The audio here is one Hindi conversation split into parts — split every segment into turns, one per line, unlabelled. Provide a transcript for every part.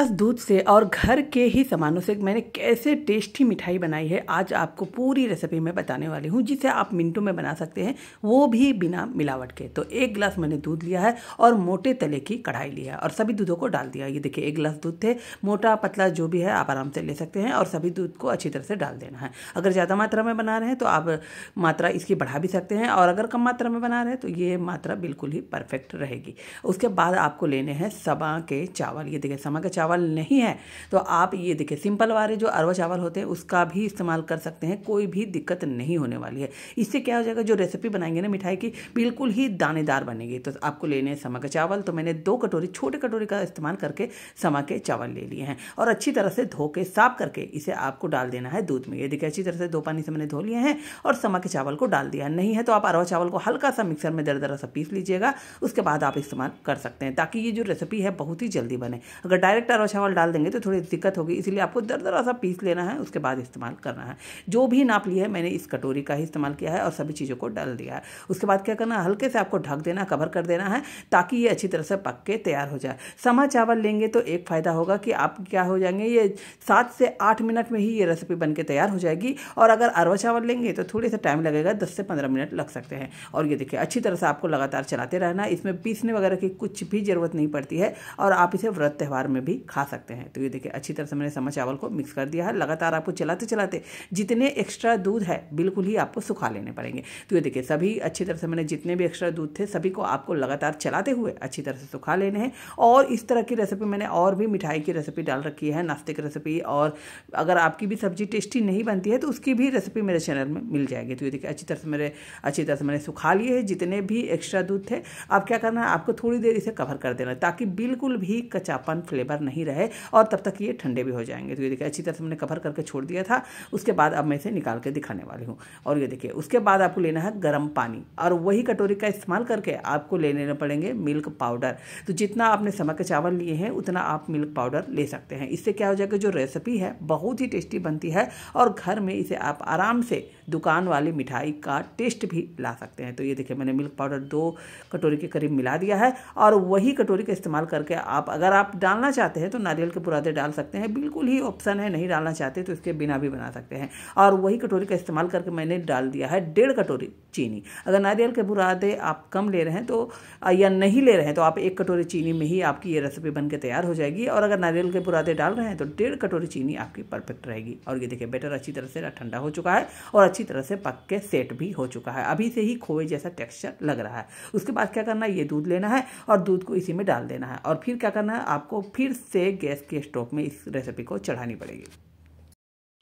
इस दूध से और घर के ही सामानों से मैंने कैसे टेस्टी मिठाई बनाई है आज आपको पूरी रेसिपी मैं बताने वाली हूँ जिसे आप मिनटों में बना सकते हैं वो भी बिना मिलावट के तो एक गिलास मैंने दूध लिया है और मोटे तले की कढ़ाई लिया है और सभी दूधों को डाल दिया ये देखिए एक गिलास दूध थे मोटा पतला जो भी है आप आराम से ले सकते हैं और सभी दूध को अच्छी तरह से डाल देना है अगर ज़्यादा मात्रा में बना रहे हैं तो आप मात्रा इसकी बढ़ा भी सकते हैं और अगर कम मात्रा में बना रहे हैं तो ये मात्रा बिल्कुल ही परफेक्ट रहेगी उसके बाद आपको लेने हैं सबा के चावल ये देखिए सबा के चावल चावल नहीं है तो आप ये देखिए सिंपल वाले जो अरवा चावल होते हैं उसका भी इस्तेमाल कर सकते हैं कोई भी दिक्कत नहीं होने वाली है इससे क्या हो जाएगा जो रेसिपी बनाएंगे ना मिठाई की बिल्कुल ही दानेदार बनेगी तो आपको लेने समा के चावल तो मैंने दो कटोरी छोटे कटोरी का इस्तेमाल करके समा के चावल ले लिए हैं और अच्छी तरह से धो के साफ करके इसे आपको डाल देना है दूध में ये देखिए अच्छी तरह से दो पानी से मैंने धो लिए हैं और समा के चावल को डाल दिया नहीं है तो आप अरवा चावल को हल्का सा मिक्सर में दर दरा सा पीस लीजिएगा उसके बाद आप इस्तेमाल कर सकते हैं ताकि ये जो रेसिपी है बहुत ही जल्दी बने अगर डायरेक्ट आटा और चावल डाल देंगे तो थोड़ी दिक्कत होगी इसलिए आपको दर दरा सा पीस लेना है उसके बाद इस्तेमाल करना है जो भी नाप लिया है मैंने इस कटोरी का ही इस्तेमाल किया है और सभी चीज़ों को डाल दिया है उसके बाद क्या करना है हल्के से आपको ढक देना कवर कर देना है ताकि ये अच्छी तरह से पक के तैयार हो जाए समा चावल लेंगे तो एक फ़ायदा होगा कि आप क्या हो जाएंगे ये सात से आठ मिनट में ही ये रेसिपी बन के तैयार हो जाएगी और अगर अरवा चावल लेंगे तो थोड़े से टाइम लगेगा दस से पंद्रह मिनट लग सकते हैं और ये देखिए अच्छी तरह से आपको लगातार चलाते रहना इसमें पीसने वगैरह की कुछ भी ज़रूरत नहीं पड़ती है और आप इसे व्रत त्यौहार में भी खा सकते हैं तो ये देखिए अच्छी तरह से मैंने समा चावल को मिक्स कर दिया है लगातार आपको चलाते चलाते जितने एक्स्ट्रा दूध है बिल्कुल ही आपको सुखा लेने पड़ेंगे तो ये देखिए सभी अच्छी तरह से मैंने जितने भी एक्स्ट्रा दूध थे सभी को आपको लगातार चलाते हुए अच्छी तरह से सुखा लेने हैं और इस तरह की रेसिपी मैंने और भी मिठाई की रेसिपी डाल रखी है नाश्ते की रेसिपी और अगर आपकी भी सब्जी टेस्टी नहीं बनती है तो उसकी भी रेसिपी मेरे चैनल में मिल जाएगी तो ये देखिए अच्छी तरह से मेरे अच्छी तरह से मैंने सुखा लिए हैं जितने भी एक्स्ट्रा दूध थे अब क्या करना है आपको थोड़ी देर इसे कवर कर देना ताकि बिल्कुल भी कचापन फ्लेवर नहीं नहीं रहे और तब तक ये ठंडे भी हो जाएंगे तो ये देखिए अच्छी तरह से हमने कवर करके छोड़ दिया था उसके बाद अब मैं इसे निकाल के दिखाने वाली हूँ और ये देखिए उसके बाद आपको लेना है गर्म पानी और वही कटोरी का इस्तेमाल करके आपको ले लेने पड़ेंगे मिल्क पाउडर तो जितना आपने समक के चावल लिए हैं उतना आप मिल्क पाउडर ले सकते हैं इससे क्या हो जाएगा जो रेसिपी है बहुत ही टेस्टी बनती है और घर में इसे आप आराम से दुकान वाली मिठाई का टेस्ट भी ला सकते हैं तो ये देखिए मैंने मिल्क पाउडर दो कटोरी के करीब मिला दिया है और वही कटोरी का इस्तेमाल करके आप अगर आप डालना चाहते हैं तो नारियल के बुरादे डाल सकते हैं बिल्कुल ही ऑप्शन है नहीं डालना चाहते तो इसके बिना भी बना सकते हैं और वही कटोरी का इस्तेमाल करके मैंने डाल दिया है डेढ़ कटोरी चीनी अगर नारियल के बुरादे आप कम ले रहे हैं तो या नहीं ले रहे हैं तो आप एक कटोरी चीनी में ही आपकी ये रेसिपी बन के तैयार हो जाएगी और अगर नारियल के बुरादे डाल रहे हैं तो डेढ़ कटोरी चीनी आपकी परफेक्ट रहेगी और ये देखिए बेटर अच्छी तरह से ठंडा हो चुका है और अच्छी तरह से पक के सेट भी हो चुका है अभी से ही खोए जैसा टेक्सचर लग रहा है उसके बाद क्या करना है ये दूध लेना है और दूध को इसी में डाल देना है और फिर क्या करना है आपको फिर से गैस के स्टोव में इस रेसिपी को चढ़ानी पड़ेगी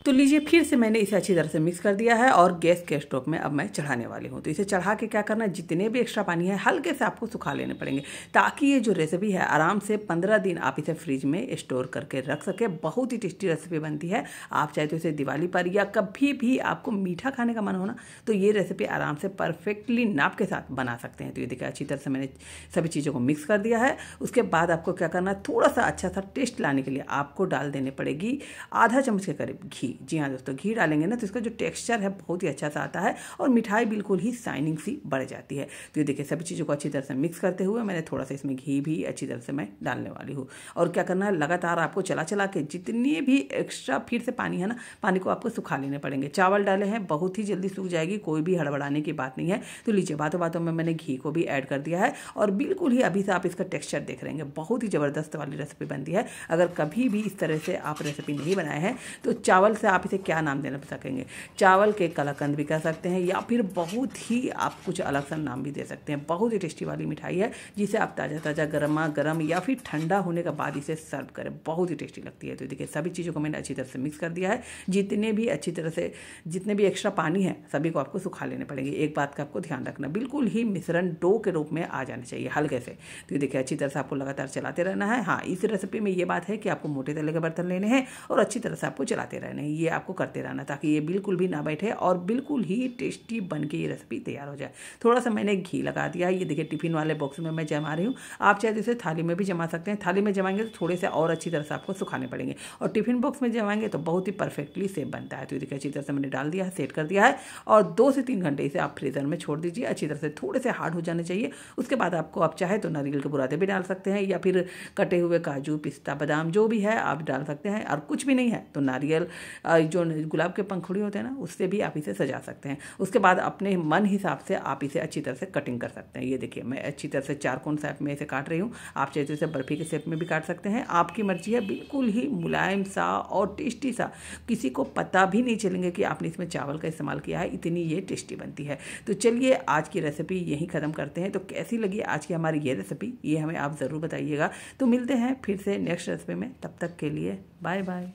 तो लीजिए फिर से मैंने इसे अच्छी तरह से मिक्स कर दिया है और गैस के स्टोव में अब मैं चढ़ाने वाली हूँ तो इसे चढ़ा के क्या करना जितने भी एक्स्ट्रा पानी है हल्के से आपको सुखा लेने पड़ेंगे ताकि ये जो रेसिपी है आराम से पंद्रह दिन आप इसे फ्रिज में स्टोर करके रख सके बहुत ही टेस्टी रेसिपी बनती है आप चाहे तो इसे दिवाली पर या कभी भी आपको मीठा खाने का मन होना तो ये रेसिपी आराम से परफेक्टली नाप के साथ बना सकते हैं तो ये देखिए अच्छी तरह से मैंने सभी चीज़ों को मिक्स कर दिया है उसके बाद आपको क्या करना थोड़ा सा अच्छा सा टेस्ट लाने के लिए आपको डाल देने पड़ेगी आधा चम्मच के करीब घी घी जी हाँ दोस्तों घी डालेंगे ना तो इसका जो टेक्सचर है बहुत ही अच्छा सा आता है और मिठाई बिल्कुल ही साइनिंग सी बढ़ जाती है तो ये देखिए सभी चीज़ों को अच्छी तरह से मिक्स करते हुए मैंने थोड़ा सा इसमें घी भी अच्छी तरह से मैं डालने वाली हूँ और क्या करना है लगातार आपको चला चला के जितने भी एक्स्ट्रा फिर से पानी है ना पानी को आपको सुखा लेने पड़ेंगे चावल डाले हैं बहुत ही जल्दी सूख जाएगी कोई भी हड़बड़ाने की बात नहीं है तो लीजिए बातों बातों में मैंने घी को भी ऐड कर दिया है और बिल्कुल ही अभी से आप इसका टेक्स्चर देख हैं बहुत ही ज़बरदस्त वाली रेसिपी बनती है अगर कभी भी इस तरह से आप रेसिपी नहीं बनाए हैं तो चावल से आप इसे क्या नाम देना सकेंगे चावल के कलाकंद भी कह सकते हैं या फिर बहुत ही आप कुछ अलग सा नाम भी दे सकते हैं बहुत ही टेस्टी वाली मिठाई है जिसे आप ताज़ा ताज़ा गर्मा गर्म या फिर ठंडा होने के बाद इसे सर्व करें बहुत ही टेस्टी लगती है तो देखिए सभी चीज़ों को मैंने अच्छी तरह से मिक्स कर दिया है जितने भी अच्छी तरह से जितने भी एक्स्ट्रा पानी है सभी को आपको सुखा लेने पड़ेंगे एक बात का आपको ध्यान रखना बिल्कुल ही मिश्रण डो के रूप में आ जाना चाहिए हल्के से तो देखिए अच्छी तरह से आपको लगातार चलाते रहना है हाँ इस रेसिपी में ये बात है कि आपको मोटे तले के बर्तन लेने हैं और अच्छी तरह से आपको चलाते रहने ये आपको करते रहना ताकि ये बिल्कुल भी ना बैठे और बिल्कुल ही टेस्टी बन के ये रेसिपी तैयार हो जाए थोड़ा सा मैंने घी लगा दिया ये देखिए टिफिन वाले बॉक्स में मैं जमा रही हूँ आप चाहे जैसे तो थाली में भी जमा सकते हैं थाली में जमाएंगे तो थोड़े से और अच्छी तरह से आपको सुखाने पड़ेंगे और टिफिन बॉक्स में जमाएंगे तो बहुत ही परफेक्टली सेफ बनता है तो ये देखिए अच्छी तरह से मैंने डाल दिया है सेट कर दिया है और दो से तीन घंटे इसे आप फ्रीज़र में छोड़ दीजिए अच्छी तरह से थोड़े से हार्ड हो जाने चाहिए उसके बाद आपको आप चाहे तो नारियल के बुरादे भी डाल सकते हैं या फिर कटे हुए काजू पिस्ता बादाम जो भी है आप डाल सकते हैं और कुछ भी नहीं है तो नारियल जो गुलाब के पंखुड़ी होते हैं ना उससे भी आप इसे सजा सकते हैं उसके बाद अपने मन हिसाब से आप इसे अच्छी तरह से कटिंग कर सकते हैं ये देखिए मैं अच्छी तरह से चार कोन सेप में इसे काट रही हूँ आप चाहे तो इसे बर्फी के सेप में भी काट सकते हैं आपकी मर्जी है बिल्कुल ही मुलायम सा और टेस्टी सा किसी को पता भी नहीं चलेंगे कि आपने इसमें चावल का इस्तेमाल किया है इतनी ये टेस्टी बनती है तो चलिए आज की रेसिपी यहीं ख़त्म करते हैं तो कैसी लगी आज की हमारी ये रेसिपी ये हमें आप ज़रूर बताइएगा तो मिलते हैं फिर से नेक्स्ट रेसिपी में तब तक के लिए बाय बाय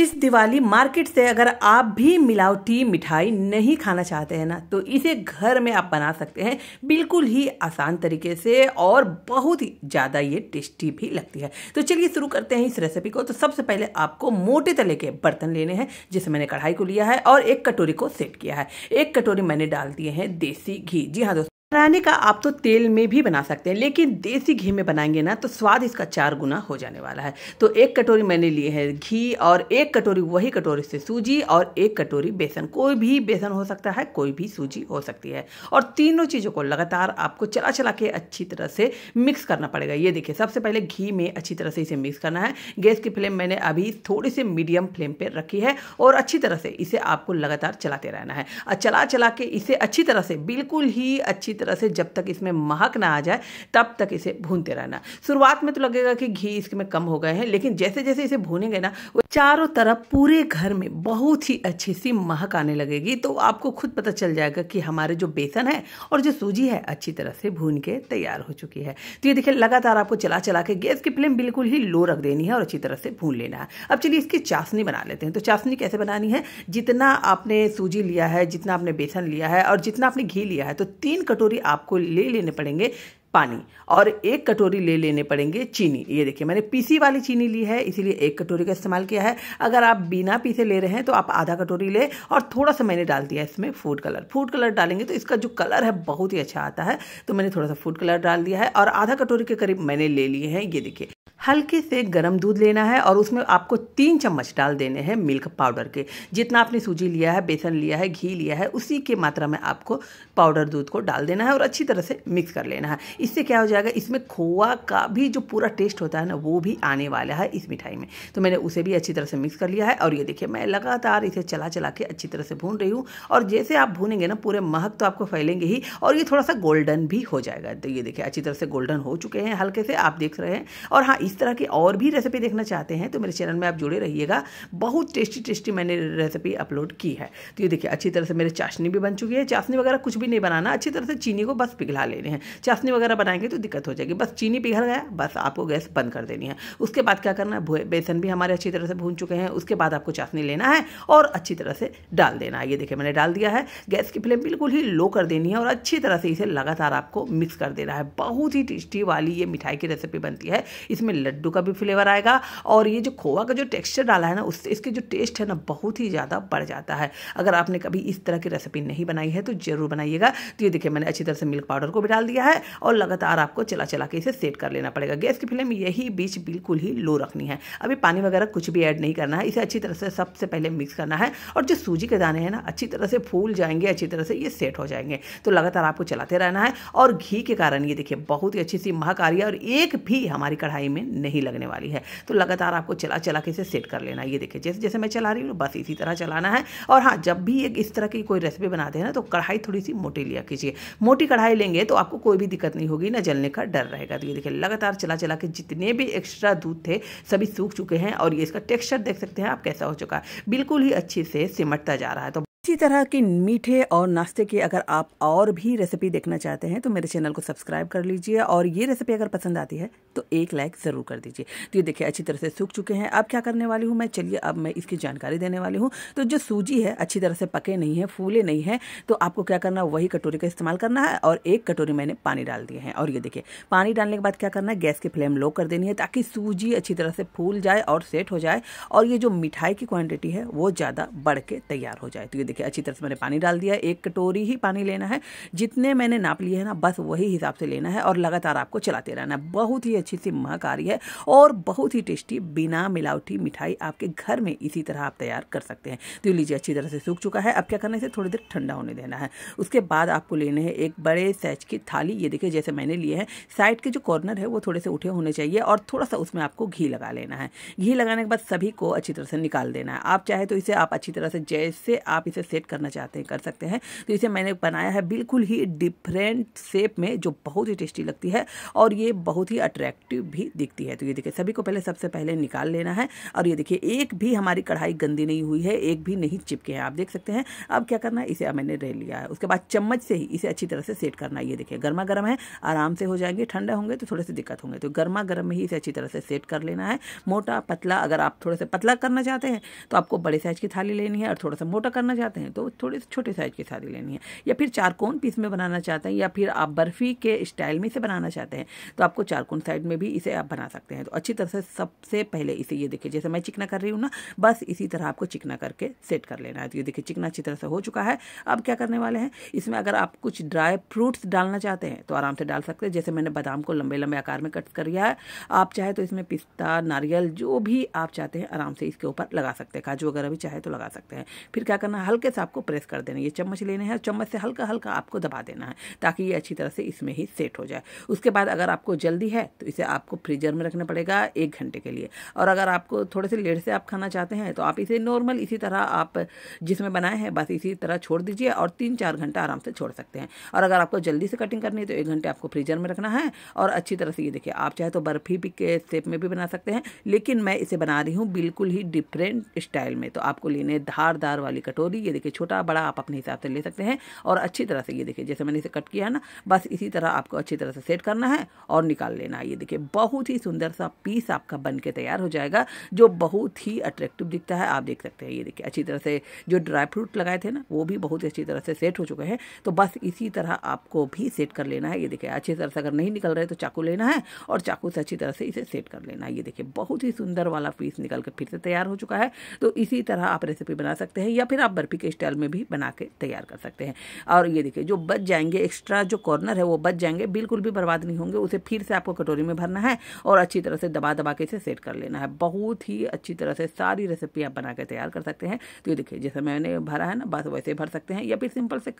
इस दिवाली मार्केट से अगर आप भी मिलावटी मिठाई नहीं खाना चाहते हैं ना तो इसे घर में आप बना सकते हैं बिल्कुल ही आसान तरीके से और बहुत ही ज़्यादा ये टेस्टी भी लगती है तो चलिए शुरू करते हैं इस रेसिपी को तो सबसे पहले आपको मोटे तले के बर्तन लेने हैं जिसे मैंने कढ़ाई को लिया है और एक कटोरी को सेट किया है एक कटोरी मैंने डाल दिए हैं देसी घी जी हाँ दोस्तों रानी का आप तो तेल में भी बना सकते हैं लेकिन देसी घी में बनाएंगे ना तो स्वाद इसका चार गुना हो जाने वाला है तो एक कटोरी मैंने लिए है घी और एक कटोरी वही कटोरी से सूजी और एक कटोरी बेसन कोई भी बेसन हो सकता है कोई भी सूजी हो सकती है और तीनों चीज़ों को लगातार आपको चला चला के अच्छी तरह से मिक्स करना पड़ेगा ये देखिए सबसे पहले घी में अच्छी तरह से इसे मिक्स करना है गैस की फ्लेम मैंने अभी थोड़ी सी मीडियम फ्लेम पर रखी है और अच्छी तरह से इसे आपको लगातार चलाते रहना है चला चला के इसे अच्छी तरह से बिल्कुल ही अच्छी तरह तरह से जब तक इसमें महक ना आ जाए तब तक इसे भूनते रहना शुरुआत में तो लगेगा कि घी इसमें कम हो गए हैं लेकिन जैसे जैसे इसे भूनेंगे ना वो चारों तरफ पूरे घर में बहुत ही अच्छी सी महक आने लगेगी तो आपको खुद पता चल जाएगा कि हमारे जो बेसन है और जो सूजी है अच्छी तरह से भून के तैयार हो चुकी है तो ये देखिए लगातार आपको चला चला के गैस की फ्लेम बिल्कुल ही लो रख देनी है और अच्छी तरह से भून लेना है अब चलिए इसकी चाशनी बना लेते हैं तो चाशनी कैसे बनानी है जितना आपने सूजी लिया है जितना आपने बेसन लिया है और जितना आपने घी लिया है तो तीन कटोरी दूरी आपको ले लेने पड़ेंगे पानी और एक कटोरी ले लेने पड़ेंगे चीनी ये देखिए मैंने पीसी वाली चीनी ली है इसीलिए एक कटोरी का इस्तेमाल किया है अगर आप बिना पीसे ले रहे हैं तो आप आधा कटोरी ले और थोड़ा सा मैंने डाल दिया इसमें फूड कलर फूड कलर डालेंगे तो इसका जो कलर है बहुत ही अच्छा आता है तो मैंने थोड़ा सा फूड कलर डाल दिया है और आधा कटोरी के करीब मैंने ले लिए हैं ये देखिए हल्के से गर्म दूध लेना है और उसमें आपको तीन चम्मच डाल देने हैं मिल्क पाउडर के जितना आपने सूजी लिया है बेसन लिया है घी लिया है उसी के मात्रा में आपको पाउडर दूध को डाल देना है और अच्छी तरह से मिक्स कर लेना है इससे क्या हो जाएगा इसमें खोआ का भी जो पूरा टेस्ट होता है ना वो भी आने वाला है इस मिठाई में तो मैंने उसे भी अच्छी तरह से मिक्स कर लिया है और ये देखिए मैं लगातार इसे चला चला के अच्छी तरह से भून रही हूँ और जैसे आप भूनेंगे ना पूरे महक तो आपको फैलेंगे ही और ये थोड़ा सा गोल्डन भी हो जाएगा तो ये देखिए अच्छी तरह से गोल्डन हो चुके हैं हल्के से आप देख रहे हैं और हाँ इस तरह की और भी रेसिपी देखना चाहते हैं तो मेरे चैनल में आप जुड़े रहिएगा बहुत टेस्टी टेस्टी मैंने रेसिपी अपलोड की है तो ये देखिए अच्छी तरह से मेरे चाशनी भी बन चुकी है चाशनी वगैरह कुछ भी नहीं बनाना अच्छी तरह से चीनी को बस पिघला लेने हैं चाशनी वगैरह वगैरह बनाएंगे तो दिक्कत हो जाएगी बस चीनी पिघल गया बस आपको गैस बंद कर देनी है उसके बाद क्या करना है बेसन भी हमारे अच्छी तरह से भून चुके हैं उसके बाद आपको चाशनी लेना है और अच्छी तरह से डाल देना है ये देखिए मैंने डाल दिया है गैस की फ्लेम बिल्कुल ही लो कर देनी है और अच्छी तरह से इसे लगातार आपको मिक्स कर देना है बहुत ही टेस्टी वाली ये मिठाई की रेसिपी बनती है इसमें लड्डू का भी फ्लेवर आएगा और ये जो खोवा का जो टेक्स्चर डाला है ना उससे इसके जो टेस्ट है ना बहुत ही ज़्यादा बढ़ जाता है अगर आपने कभी इस तरह की रेसिपी नहीं बनाई है तो ज़रूर बनाइएगा तो ये देखिए मैंने अच्छी तरह से मिल्क पाउडर को भी डाल दिया है और लगातार आपको चला चला के इसे सेट कर लेना पड़ेगा गैस की फ्लेम यही बीच बिल्कुल ही लो रखनी है अभी पानी वगैरह कुछ भी ऐड नहीं करना है इसे अच्छी तरह से सबसे पहले मिक्स करना है और जो सूजी के दाने हैं ना अच्छी तरह से फूल जाएंगे अच्छी तरह से ये सेट हो जाएंगे तो लगातार आपको चलाते रहना है और घी के कारण ये देखिए बहुत ही अच्छी सी महक आ रही है और एक भी हमारी कढ़ाई में नहीं लगने वाली है तो लगातार आपको चला चला के इसे सेट कर लेना ये देखिए जैसे जैसे मैं चला रही हूँ बस इसी तरह चलाना है और हाँ जब भी एक इस तरह की कोई रेसिपी बनाते हैं ना तो कढ़ाई थोड़ी सी मोटी लिया कीजिए मोटी कढ़ाई लेंगे तो आपको कोई भी दिक्कत नहीं करनी होगी ना जलने का डर रहेगा तो ये देखिए लगातार चला चला के जितने भी एक्स्ट्रा दूध थे सभी सूख चुके हैं और ये इसका टेक्स्चर देख सकते हैं आप कैसा हो चुका है बिल्कुल ही अच्छे से सिमटता जा रहा है तो इसी तरह के मीठे और नाश्ते की अगर आप और भी रेसिपी देखना चाहते हैं तो मेरे चैनल को सब्सक्राइब कर लीजिए और ये रेसिपी अगर पसंद आती है तो एक लाइक ज़रूर कर दीजिए तो ये देखिए अच्छी तरह से सूख चुके हैं अब क्या करने वाली हूँ मैं चलिए अब मैं इसकी जानकारी देने वाली हूँ तो जो सूजी है अच्छी तरह से पके नहीं है फूले नहीं है तो आपको क्या करना वही कटोरी का इस्तेमाल करना है और एक कटोरी मैंने पानी डाल दिया है और ये देखिए पानी डालने के बाद क्या करना है गैस की फ्लेम लो कर देनी है ताकि सूजी अच्छी तरह से फूल जाए और सेट हो जाए और ये जो मिठाई की क्वान्टिटी है वो ज़्यादा बढ़ के तैयार हो जाए तो ये देखिए अच्छी तरह से मैंने पानी डाल दिया एक कटोरी ही पानी लेना है जितने मैंने नाप लिए है ना बस वही हिसाब से लेना है और लगातार आपको चलाते रहना बहुत ही अच्छी सी महक आ रही है और बहुत ही टेस्टी बिना मिलावटी मिठाई आपके घर में इसी तरह आप तैयार कर सकते हैं तो लीजिए अच्छी तरह से सूख चुका है अब क्या करना है थोड़ी देर ठंडा होने देना है उसके बाद आपको लेने हैं एक बड़े साइज की थाली ये देखिए जैसे मैंने लिए हैं साइड के जो कॉर्नर है वो थोड़े से उठे होने चाहिए और थोड़ा सा उसमें आपको घी लगा लेना है घी लगाने के बाद सभी को अच्छी तरह से निकाल देना है आप चाहे तो इसे आप अच्छी तरह से जैसे आप इसे सेट करना चाहते हैं कर सकते हैं तो इसे मैंने बनाया है बिल्कुल ही डिफरेंट शेप में जो बहुत ही टेस्टी लगती है और ये बहुत ही अट्रैक्टिव भी दिखती है तो ये देखिए सभी को पहले सबसे पहले निकाल लेना है और ये देखिए एक भी हमारी कढ़ाई गंदी नहीं हुई है एक भी नहीं चिपके हैं आप देख सकते हैं अब क्या करना है इसे मैंने रह लिया है उसके बाद चम्मच से ही इसे अच्छी तरह से सेट करना है ये देखिए गर्मा गर्म है आराम से हो जाएंगे ठंडा होंगे तो थोड़े से दिक्कत होंगे तो गर्मा गर्म में ही इसे अच्छी तरह से सेट कर लेना है मोटा पतला अगर आप थोड़ा सा पतला करना चाहते हैं तो आपको बड़े साइज की थाली लेनी है और थोड़ा सा मोटा करना चाहते हैं चाहते हैं तो थोड़े छोटे साइज़ की शादी लेनी है या फिर चारकोन पीस में बनाना चाहते हैं या फिर आप बर्फ़ी के स्टाइल में इसे बनाना चाहते हैं तो आपको चारकोन साइड में भी इसे आप बना सकते हैं तो अच्छी तरह से सबसे पहले इसे ये देखिए जैसे मैं चिकना कर रही हूँ ना बस इसी तरह आपको चिकना करके सेट कर लेना है तो ये देखिए चिकना अच्छी तरह से हो चुका है अब क्या करने वाले हैं इसमें अगर आप कुछ ड्राई फ्रूट्स डालना चाहते हैं तो आराम से डाल सकते हैं जैसे मैंने बादाम को लंबे लंबे आकार में कट कर लिया है आप चाहे तो इसमें पिस्ता नारियल जो भी आप चाहते हैं आराम से इसके ऊपर लगा सकते हैं काजू वगैरह भी चाहे तो लगा सकते हैं फिर क्या करना है हल्के हल्के से आपको प्रेस कर देना ये चम्मच लेने हैं और चम्मच से हल्का हल्का आपको दबा देना है ताकि ये अच्छी तरह से इसमें ही सेट हो जाए उसके बाद अगर आपको जल्दी है तो इसे आपको फ्रीजर में रखना पड़ेगा एक घंटे के लिए और अगर आपको थोड़े से लेट से आप खाना चाहते हैं तो आप इसे नॉर्मल इसी तरह आप जिसमें बनाए हैं बस इसी तरह छोड़ दीजिए और तीन चार घंटा आराम से छोड़ सकते हैं और अगर आपको जल्दी से कटिंग करनी है तो एक घंटे आपको फ्रीजर में रखना है और अच्छी तरह से ये देखिए आप चाहे तो बर्फी भी के शेप में भी बना सकते हैं लेकिन मैं इसे बना रही हूँ बिल्कुल ही डिफरेंट स्टाइल में तो आपको लेने धारदार वाली कटोरी ये देखिए छोटा बड़ा आप अपने हिसाब से ले सकते हैं और अच्छी तरह से ये देखिए जैसे मैंने इसे कट किया है ना बस इसी तरह आपको अच्छी तरह से सेट करना है और निकाल लेना है ये देखिए बहुत ही सुंदर सा पीस आपका बन के तैयार हो जाएगा जो बहुत ही अट्रैक्टिव दिखता है आप देख सकते हैं ये देखिए अच्छी तरह से जो ड्राई फ्रूट लगाए थे ना वो भी बहुत ही अच्छी तरह से सेट हो चुके हैं तो बस इसी तरह आपको भी सेट कर लेना है ये देखिए अच्छी तरह से अगर नहीं निकल रहे तो चाकू लेना है और चाकू से अच्छी तरह से इसे सेट कर लेना है ये देखिए बहुत ही सुंदर वाला पीस निकल कर फिर से तैयार हो चुका है तो इसी तरह आप रेसिपी बना सकते हैं या फिर आप बर्फी लिट्टी के स्टाइल में भी बना के तैयार कर सकते हैं और ये देखिए जो बच जाएंगे एक्स्ट्रा जो कॉर्नर है वो बच जाएंगे बिल्कुल भी बर्बाद नहीं होंगे उसे फिर से आपको कटोरी में भरना है और अच्छी तरह से दबा दबा के इसे सेट कर लेना है बहुत ही अच्छी तरह से सारी रेसिपी आप बना के तैयार कर सकते हैं तो ये देखिए जैसे मैंने भरा है ना बस वैसे भर सकते हैं या फिर सिंपल से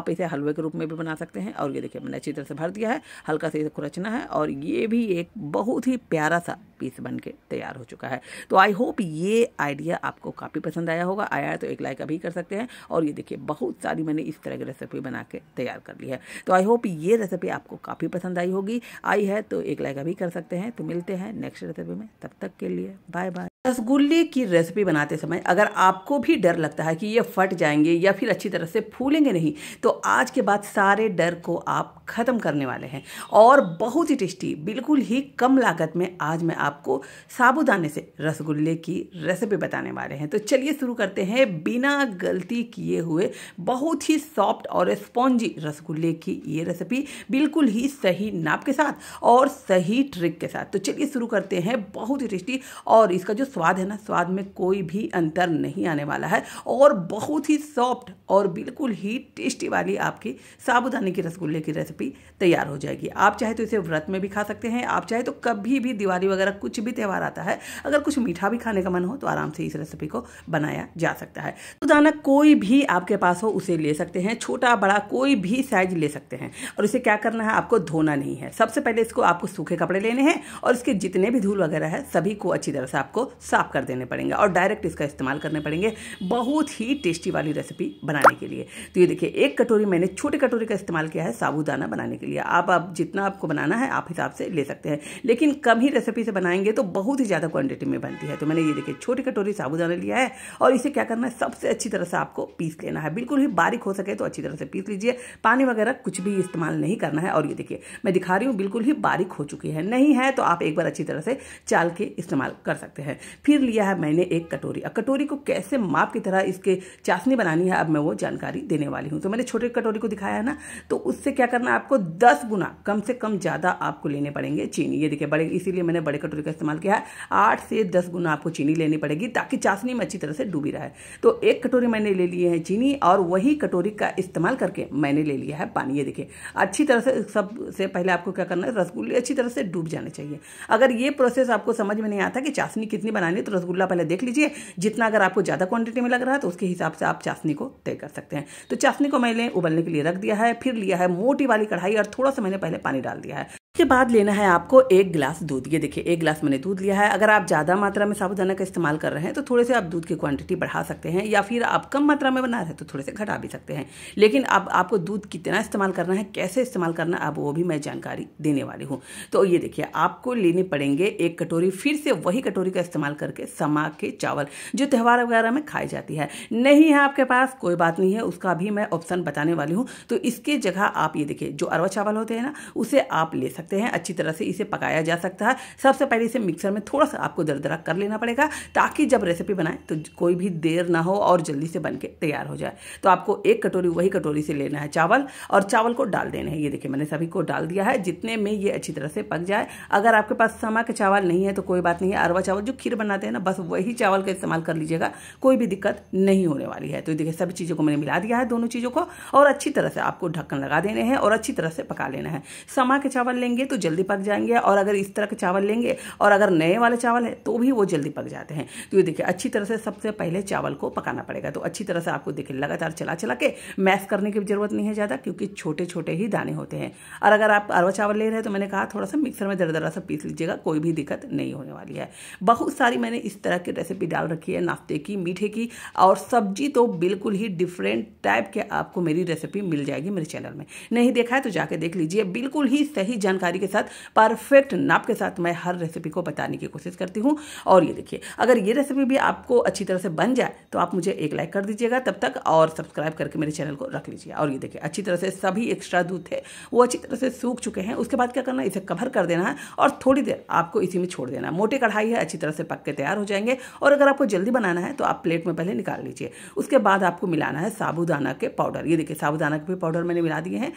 आप इसे हलवे के रूप में भी बना सकते हैं और ये देखिए मैंने अच्छी तरह से भर दिया है हल्का से इसे खुरचना है और ये भी एक बहुत ही प्यारा सा पीस बन के तैयार हो चुका है तो आई होप ये आइडिया आपको काफ़ी पसंद आया होगा आया है तो एक लाइक अभी कर कर सकते हैं और ये देखिए बहुत सारी मैंने इस तरह की रेसिपी बना के तैयार कर ली है तो आई होप ये रेसिपी आपको काफ़ी पसंद आई होगी आई है तो एक लाइक अभी कर सकते हैं तो मिलते हैं नेक्स्ट रेसिपी में तब तक के लिए बाय बाय रसगुल्ले की रेसिपी बनाते समय अगर आपको भी डर लगता है कि ये फट जाएंगे या फिर अच्छी तरह से फूलेंगे नहीं तो आज के बाद सारे डर को आप ख़त्म करने वाले हैं और बहुत ही टेस्टी बिल्कुल ही कम लागत में आज मैं आपको साबुदाने से रसगुल्ले की रेसिपी बताने वाले हैं तो चलिए शुरू करते हैं बिना गलती किए हुए बहुत ही सॉफ्ट और स्पॉन्जी रसगुल्ले की ये रेसिपी बिल्कुल ही सही नाप के साथ और सही ट्रिक के साथ तो चलिए शुरू करते हैं बहुत ही टेस्टी और इसका जो स्वाद है ना स्वाद में कोई भी अंतर नहीं आने वाला है और बहुत ही सॉफ्ट और बिल्कुल ही टेस्टी वाली आपकी साबुदाने की रसगुल्ले की रेसिपी रेसिपी तैयार हो जाएगी आप चाहे तो इसे व्रत में भी खा सकते हैं आप चाहे तो कभी भी दिवाली वगैरह कुछ भी त्यौहार आता है अगर कुछ मीठा भी खाने का मन हो तो आराम से इस रेसिपी को बनाया जा सकता है तो दाना कोई भी आपके पास हो उसे ले सकते हैं छोटा बड़ा कोई भी साइज ले सकते हैं और इसे क्या करना है आपको धोना नहीं है सबसे पहले इसको आपको सूखे कपड़े लेने हैं और इसके जितने भी धूल वगैरह है सभी को अच्छी तरह से आपको साफ कर देने पड़ेंगे और डायरेक्ट इसका इस्तेमाल करने पड़ेंगे बहुत ही टेस्टी वाली रेसिपी बनाने के लिए तो ये देखिए एक कटोरी मैंने छोटी कटोरी का इस्तेमाल किया है साबुदाना खाना बनाने के लिए आप आप जितना आपको बनाना है आप हिसाब से ले सकते हैं लेकिन कम ही रेसिपी से बनाएंगे तो बहुत ही ज़्यादा क्वांटिटी में बनती है तो मैंने ये देखिए छोटी कटोरी साबुदाना लिया है और इसे क्या करना है सबसे अच्छी तरह से आपको पीस लेना है बिल्कुल ही बारीक हो सके तो अच्छी तरह से पीस लीजिए पानी वगैरह कुछ भी इस्तेमाल नहीं करना है और ये देखिए मैं दिखा रही हूँ बिल्कुल ही बारीक हो चुकी है नहीं है तो आप एक बार अच्छी तरह से चाल के इस्तेमाल कर सकते हैं फिर लिया है मैंने एक कटोरी अब कटोरी को कैसे माप की तरह इसके चाशनी बनानी है अब मैं वो जानकारी देने वाली हूँ तो मैंने छोटे कटोरी को दिखाया है ना तो उससे क्या करना आपको दस गुना कम से कम ज़्यादा आपको लेने पड़ेंगे चीनी ये देखिए बड़े इसीलिए मैंने बड़े कटोरी का इस्तेमाल किया है आठ से दस गुना आपको चीनी लेनी पड़ेगी ताकि चाशनी में अच्छी तरह से डूबी रहा तो एक कटोरी मैंने ले ली है चीनी और वही कटोरी का इस्तेमाल करके मैंने ले लिया है पानी ये देखिए अच्छी तरह से सबसे पहले आपको क्या करना है रसगुल्ले अच्छी तरह से डूब जाने चाहिए अगर ये प्रोसेस आपको समझ में नहीं आता कि चाशनी कितनी बनानी है तो रसगुल्ला पहले देख लीजिए जितना अगर आपको ज़्यादा क्वांटिटी में लग रहा है तो उसके हिसाब से आप चाशनी को तय कर सकते हैं तो चाशनी को मैंने उबलने के लिए रख दिया है फिर लिया है मोटी वाली वाली कढ़ाई और थोड़ा सा मैंने पहले पानी डाल दिया है इसके बाद लेना है आपको एक गिलास दूध ये देखिए एक गिलास मैंने दूध लिया है अगर आप ज़्यादा मात्रा में साबुदाना का इस्तेमाल कर रहे हैं तो थोड़े से आप दूध की क्वांटिटी बढ़ा सकते हैं या फिर आप कम मात्रा में बना रहे तो थोड़े से घटा भी सकते हैं लेकिन अब आप, आपको दूध कितना इस्तेमाल करना है कैसे इस्तेमाल करना है अब वो भी मैं जानकारी देने वाली हूँ तो ये देखिए आपको लेने पड़ेंगे एक कटोरी फिर से वही कटोरी का इस्तेमाल करके समा के चावल जो त्यौहार वगैरह में खाई जाती है नहीं है आपके पास कोई बात नहीं है उसका भी मैं ऑप्शन बताने वाली हूँ तो इसके जगह आप ये देखिए जो अरवा चावल होते हैं ना उसे आप ले सकते सकते हैं अच्छी तरह से इसे पकाया जा सकता है सबसे पहले इसे मिक्सर में थोड़ा सा आपको दरा कर लेना पड़ेगा ताकि जब रेसिपी बनाए तो कोई भी देर ना हो और जल्दी से बन तैयार हो जाए तो आपको एक कटोरी वही कटोरी से लेना है चावल और चावल को डाल देना है ये देखिए मैंने सभी को डाल दिया है जितने में ये अच्छी तरह से पक जाए अगर आपके पास समा के चावल नहीं है तो कोई बात नहीं है अरवा चावल जो खीर बनाते हैं ना बस वही चावल का इस्तेमाल कर लीजिएगा कोई भी दिक्कत नहीं होने वाली है तो देखिए सभी चीज़ों को मैंने मिला दिया है दोनों चीज़ों को और अच्छी तरह से आपको ढक्कन लगा देने हैं और अच्छी तरह से पका लेना है समा के चावल लेंगे लेंगे तो जल्दी पक जाएंगे और अगर इस तरह के चावल लेंगे और अगर नए वाले चावल है तो भी वो जल्दी पक जाते हैं तो ये देखिए अच्छी तरह से सबसे पहले चावल को पकाना पड़ेगा तो अच्छी तरह से आपको देखिए लगातार चला चला के मैस करने की जरूरत नहीं है ज़्यादा क्योंकि छोटे छोटे ही दाने होते हैं और अगर आप अरवा चावल ले रहे हैं तो मैंने कहा थोड़ा सा मिक्सर में दरदरा सा पीस लीजिएगा कोई भी दिक्कत नहीं होने वाली है बहुत सारी मैंने इस तरह की रेसिपी डाल रखी है नाश्ते की मीठे की और सब्जी तो बिल्कुल ही डिफरेंट टाइप के आपको मेरी रेसिपी मिल जाएगी मेरे चैनल में नहीं देखा है तो जाके देख लीजिए बिल्कुल ही सही जानकारी जानकारी के साथ परफेक्ट नाप के साथ मैं हर रेसिपी को बताने की कोशिश करती हूँ और ये देखिए अगर ये रेसिपी भी आपको अच्छी तरह से बन जाए तो आप मुझे एक लाइक कर दीजिएगा तब तक और सब्सक्राइब करके मेरे चैनल को रख लीजिए और ये देखिए अच्छी तरह से सभी एक्स्ट्रा दूध थे वो अच्छी तरह से सूख चुके हैं उसके बाद क्या करना इसे कवर कर देना है और थोड़ी देर आपको इसी में छोड़ देना है कढ़ाई है अच्छी तरह से पक के तैयार हो जाएंगे और अगर आपको जल्दी बनाना है तो आप प्लेट में पहले निकाल लीजिए उसके बाद आपको मिलाना है साबुदाना के पाउडर ये देखिए साबुदाना के भी पाउडर मैंने मिला दिए हैं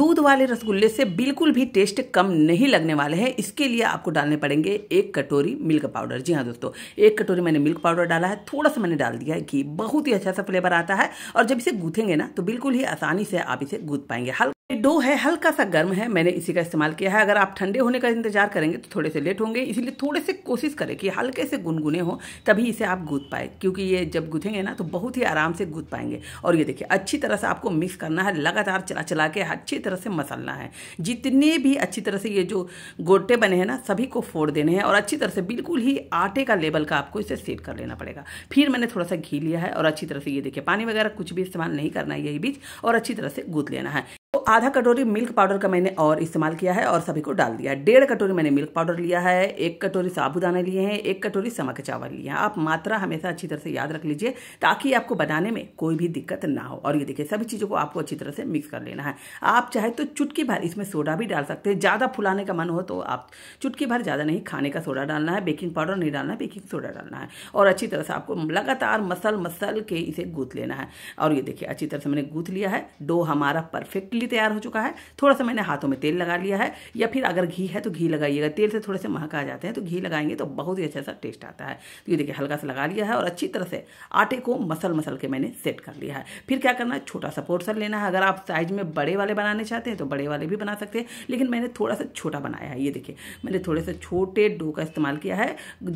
दूध वाले रसगुल्ले से बिल्कुल भी टेस्ट टेस्ट कम नहीं लगने वाले हैं इसके लिए आपको डालने पड़ेंगे एक कटोरी मिल्क पाउडर जी हाँ दोस्तों एक कटोरी मैंने मिल्क पाउडर डाला है थोड़ा सा मैंने डाल दिया है घी बहुत ही अच्छा सा फ्लेवर आता है और जब इसे गूथेंगे ना तो बिल्कुल ही आसानी से आप इसे गूथ पाएंगे हल्का डो है हल्का सा गर्म है मैंने इसी का इस्तेमाल किया है अगर आप ठंडे होने का इंतजार करेंगे तो थोड़े से लेट होंगे इसीलिए थोड़े से कोशिश करें कि हल्के से गुनगुने हो तभी इसे आप गूद पाए क्योंकि ये जब गूथेंगे ना तो बहुत ही आराम से गूद पाएंगे और ये देखिए अच्छी तरह से आपको मिक्स करना है लगातार चला चला के अच्छी तरह से मसलना है जितने भी अच्छी तरह से ये जो गोटे बने हैं ना सभी को फोड़ देने हैं और अच्छी तरह से बिल्कुल ही आटे का लेवल का आपको इसे सेट कर लेना पड़ेगा फिर मैंने थोड़ा सा घी लिया है और अच्छी तरह से ये देखिए पानी वगैरह कुछ भी इस्तेमाल नहीं करना है यही बीज और अच्छी तरह से गूद लेना है आधा कटोरी मिल्क पाउडर का मैंने और इस्तेमाल किया है और सभी को डाल दिया है डेढ़ कटोरी मैंने मिल्क पाउडर लिया है एक कटोरी साबुदाना लिए हैं एक कटोरी समक चावल लिए हैं आप मात्रा हमेशा अच्छी तरह से याद रख लीजिए ताकि आपको बनाने में कोई भी दिक्कत ना हो और ये देखिए सभी चीज़ों को आपको अच्छी तरह से मिक्स कर लेना है आप चाहे तो चुटकी भर इसमें सोडा भी डाल सकते हैं ज़्यादा फुलाने का मन हो तो आप चुटकी भर ज़्यादा नहीं खाने का सोडा डालना है बेकिंग पाउडर नहीं डालना है बेकिंग सोडा डालना है और अच्छी तरह से आपको लगातार मसल मसल के इसे गूँथ लेना है और ये देखिए अच्छी तरह से मैंने गूँथ लिया है डो हमारा परफेक्टली तैयार हो चुका है थोड़ा सा मैंने हाथों में तेल लगा लिया है या फिर अगर घी है तो घी लगाइएगा तेल से थोड़े से महक आ जाते हैं तो घी लगाएंगे तो बहुत ही अच्छा सा टेस्ट आता है तो ये देखिए हल्का सा लगा लिया है और अच्छी तरह से आटे को मसल मसल के मैंने सेट कर लिया है फिर क्या करना है छोटा सा पोर्सन लेना है अगर आप साइज में बड़े वाले बनाने चाहते हैं तो बड़े वाले भी बना सकते हैं लेकिन मैंने थोड़ा सा छोटा बनाया है ये देखिए मैंने थोड़े से छोटे डो का इस्तेमाल किया है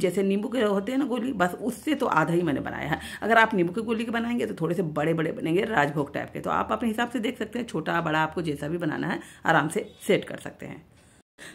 जैसे नींबू के होते हैं ना गोली बस उससे तो आधा ही मैंने बनाया है अगर आप नींबू की गोली के बनाएंगे तो थोड़े से बड़े बड़े बनेंगे राजभोग टाइप के तो आप अपने हिसाब से देख सकते हैं छोटा बड़ा आपको जैसा भी बनाना है आराम से सेट कर सकते हैं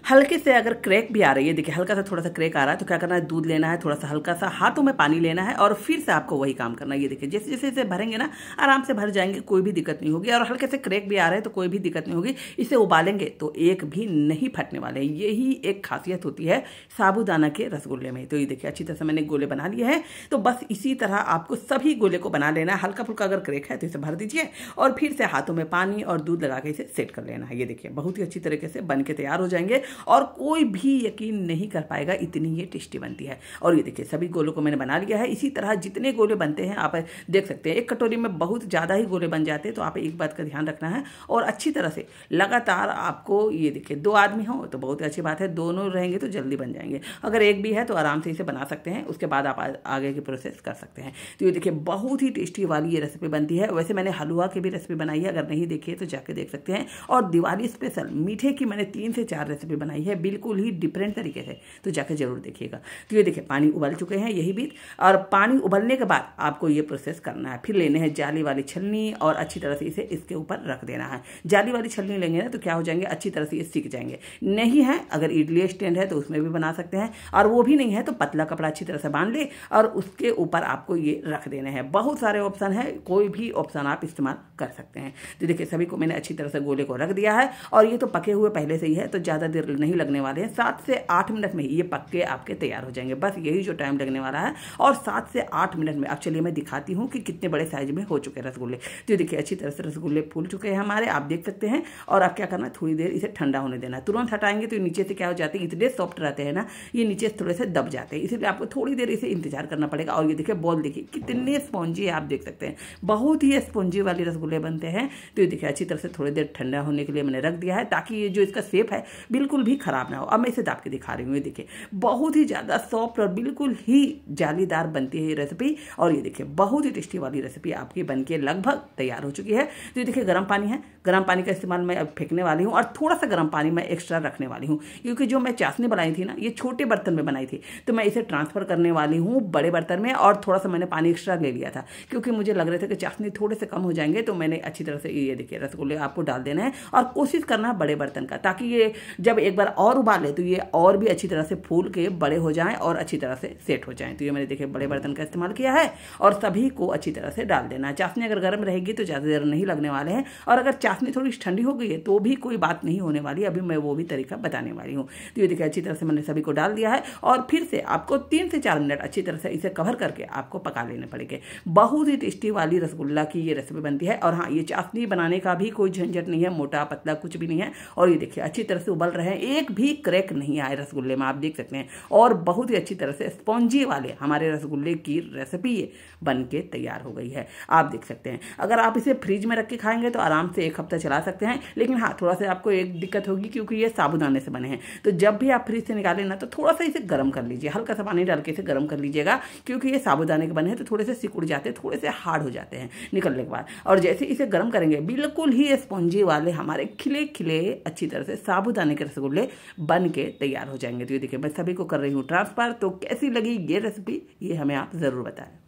हल्के से अगर क्रैक भी आ रही है देखिए हल्का सा थोड़ा सा क्रैक आ रहा है तो क्या करना है दूध लेना है थोड़ा सा हल्का सा हाथों में पानी लेना है और फिर से आपको वही काम करना है ये देखिए जैसे जैसे इसे भरेंगे ना आराम से भर जाएंगे कोई भी दिक्कत नहीं होगी और हल्के से क्रैक भी आ रहा है तो कोई भी दिक्कत नहीं होगी इसे उबालेंगे तो एक भी नहीं फटने वाले यही एक खासियत होती है साबुदाना के रसगुल्ले में तो ये देखिए अच्छी तरह से मैंने गोले बना लिए हैं तो बस इसी तरह आपको सभी गोले को बना लेना है हल्का फुल्का अगर क्रैक है तो इसे भर दीजिए और फिर से हाथों में पानी और दूध लगा के इसे सेट कर लेना है ये देखिए बहुत ही अच्छी तरीके से बन के तैयार हो जाएंगे जाएंगे और कोई भी यकीन नहीं कर पाएगा इतनी ये टेस्टी बनती है और ये देखिए सभी गोलों को मैंने बना लिया है इसी तरह जितने गोले बनते हैं आप देख सकते हैं एक कटोरी में बहुत ज़्यादा ही गोले बन जाते हैं तो आप एक बात का ध्यान रखना है और अच्छी तरह से लगातार आपको ये देखिए दो आदमी हो तो बहुत अच्छी बात है दोनों रहेंगे तो जल्दी बन जाएंगे अगर एक भी है तो आराम से इसे बना सकते हैं उसके बाद आप आगे की प्रोसेस कर सकते हैं तो ये देखिए बहुत ही टेस्टी वाली ये रेसिपी बनती है वैसे मैंने हलवा की भी रेसिपी बनाई है अगर नहीं देखिए तो जाके देख सकते हैं और दिवाली स्पेशल मीठे की मैंने तीन से चार रेसिपी बनाई है बिल्कुल ही डिफरेंट तरीके से तो जाकर जरूर देखिएगा तो ये देखिए पानी उबल चुके हैं यही बीज और पानी उबलने के बाद आपको ये प्रोसेस करना है फिर लेने हैं जाली वाली छलनी और अच्छी तरह से इसे इसके ऊपर रख देना है जाली वाली छलनी लेंगे ना तो क्या हो जाएंगे अच्छी तरह से ये सीख जाएंगे नहीं है अगर इडली स्टैंड है तो उसमें भी बना सकते हैं और वो भी नहीं है तो पतला कपड़ा अच्छी तरह से बांध ले और उसके ऊपर आपको ये रख देने हैं बहुत सारे ऑप्शन है कोई भी ऑप्शन आप इस्तेमाल कर सकते हैं तो देखिए सभी को मैंने अच्छी तरह से गोले को रख दिया है और ये तो पके हुए पहले से ही है तो ज़्यादा ज़्यादा देर नहीं लगने वाले हैं सात से आठ मिनट में ये पक्के आपके तैयार हो जाएंगे बस यही जो टाइम लगने वाला है और सात से आठ मिनट में अब चलिए मैं दिखाती हूँ कि कितने बड़े साइज में हो चुके हैं रसगुल्ले तो देखिए अच्छी तरह से रसगुल्ले फूल चुके हैं हमारे आप देख सकते हैं और आप क्या करना है थोड़ी देर इसे ठंडा होने देना तुरंत हटाएंगे तो नीचे से क्या हो जाते हैं इतने सॉफ्ट रहते हैं ना ये नीचे थोड़े से दब जाते हैं इसीलिए आपको थोड़ी देर इसे इंतजार करना पड़ेगा और ये देखिए बॉल देखिए कितने स्पॉन्जी आप देख सकते हैं बहुत ही स्पॉन्जी वाले रसगुल्ले बनते हैं तो ये देखिए अच्छी तरह से थोड़ी देर ठंडा होने के लिए मैंने रख दिया है ताकि ये जो इसका सेप है बिल्कुल भी ख़राब ना हो अब मैं इसे दाप के दिखा रही हूँ ये देखिए बहुत ही ज़्यादा सॉफ्ट और बिल्कुल ही जालीदार बनती है ये रेसिपी और ये देखिए बहुत ही टेस्टी वाली रेसिपी आपकी बन लगभग तैयार हो चुकी है तो ये देखिए गर्म पानी है गर्म पानी का इस्तेमाल मैं अब फेंकने वाली हूँ और थोड़ा सा गर्म पानी मैं एक्स्ट्रा रखने वाली हूँ क्योंकि जो मैं चाशनी बनाई थी ना ये छोटे बर्तन में बनाई थी तो मैं इसे ट्रांसफ़र करने वाली हूँ बड़े बर्तन में और थोड़ा सा मैंने पानी एक्स्ट्रा ले लिया था क्योंकि मुझे लग रहे थे कि चाशनी थोड़े से कम हो जाएंगे तो मैंने अच्छी तरह से ये देखिए रसगुल्ले आपको डाल देना है और कोशिश करना है बड़े बर्तन का ताकि ये जब जब एक बार और उबाल ले तो ये और भी अच्छी तरह से फूल के बड़े हो जाएं और अच्छी तरह से सेट हो जाएं तो ये मैंने देखिए बड़े बर्तन का इस्तेमाल किया है और सभी को अच्छी तरह से डाल देना है चाशनी अगर गर्म रहेगी तो ज़्यादा देर नहीं लगने वाले हैं और अगर चाशनी थोड़ी ठंडी हो गई है तो भी कोई बात नहीं होने वाली अभी मैं वो भी तरीका बताने वाली हूँ तो ये देखिए अच्छी तरह से मैंने सभी को डाल दिया है और फिर से आपको तीन से चार मिनट अच्छी तरह से इसे कवर करके आपको पका लेने पड़ेंगे बहुत ही टेस्टी वाली रसगुल्ला की ये रेसिपी बनती है और हाँ ये चाशनी बनाने का भी कोई झंझट नहीं है मोटा पतला कुछ भी नहीं है और ये देखिए अच्छी तरह से उबल रहे हैं एक भी क्रैक नहीं आए रसगुल्ले में आप देख सकते हैं और बहुत ही अच्छी तरह से स्पॉन्जी वाले हमारे रसगुल्ले की रेसिपी ये बन के तैयार हो गई है आप देख सकते हैं अगर आप इसे फ्रिज में रख के खाएंगे तो आराम से एक हफ्ता चला सकते हैं लेकिन हाँ थोड़ा सा आपको एक दिक्कत होगी क्योंकि ये साबुदाने से बने हैं तो जब भी आप फ्रिज से निकालें ना तो थोड़ा सा इसे गर्म कर लीजिए हल्का सा पानी डाल के इसे गर्म कर लीजिएगा क्योंकि ये साबुदाने के बने हैं तो थोड़े से सिकुड़ जाते हैं थोड़े से हार्ड हो जाते हैं निकलने के बाद और जैसे इसे गर्म करेंगे बिल्कुल ही स्पॉन्जी वाले हमारे खिले खिले अच्छी तरह से साबुदाने के रसगुल्ले बन के तैयार हो जाएंगे तो ये देखिए मैं सभी को कर रही हूँ ट्रांसफर तो कैसी लगी ये रेसिपी ये हमें आप ज़रूर बताएं